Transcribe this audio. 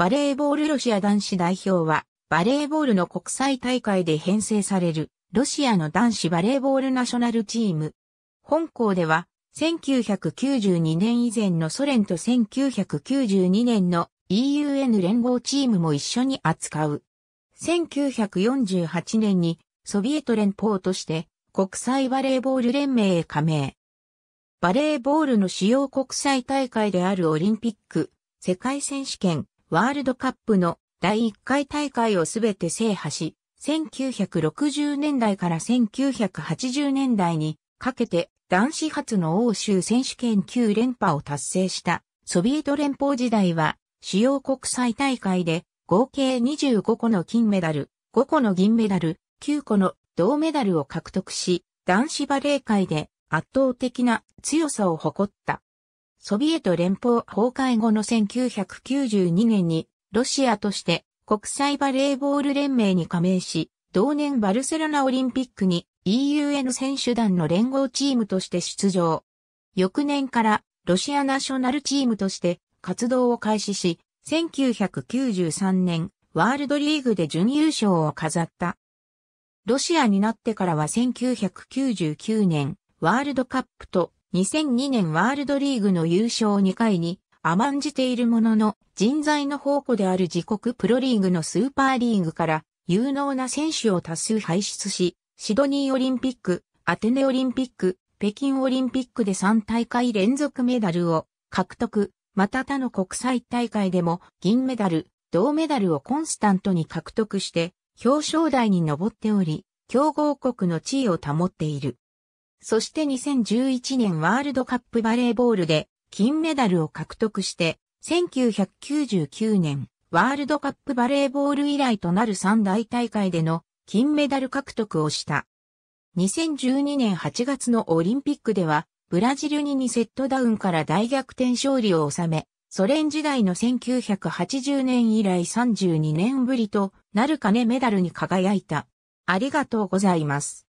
バレーボールロシア男子代表は、バレーボールの国際大会で編成される、ロシアの男子バレーボールナショナルチーム。本校では、1992年以前のソ連と1992年の EUN 連合チームも一緒に扱う。1948年にソビエト連邦として国際バレーボール連盟へ加盟。バレーボールの主要国際大会であるオリンピック、世界選手権、ワールドカップの第1回大会をすべて制覇し、1960年代から1980年代にかけて男子初の欧州選手権9連覇を達成したソビエト連邦時代は主要国際大会で合計25個の金メダル、5個の銀メダル、9個の銅メダルを獲得し、男子バレー界で圧倒的な強さを誇った。ソビエト連邦崩壊後の1992年に、ロシアとして国際バレーボール連盟に加盟し、同年バルセロナオリンピックに EUN 選手団の連合チームとして出場。翌年からロシアナショナルチームとして活動を開始し、1993年ワールドリーグで準優勝を飾った。ロシアになってからは1999年ワールドカップと2002年ワールドリーグの優勝を2回に甘んじているものの人材の宝庫である自国プロリーグのスーパーリーグから有能な選手を多数輩出し、シドニーオリンピック、アテネオリンピック、北京オリンピックで3大会連続メダルを獲得、また他の国際大会でも銀メダル、銅メダルをコンスタントに獲得して表彰台に上っており、強豪国の地位を保っている。そして2011年ワールドカップバレーボールで金メダルを獲得して、1999年ワールドカップバレーボール以来となる三大大会での金メダル獲得をした。2012年8月のオリンピックでは、ブラジルに2セットダウンから大逆転勝利を収め、ソ連時代の1980年以来32年ぶりとなるかねメダルに輝いた。ありがとうございます。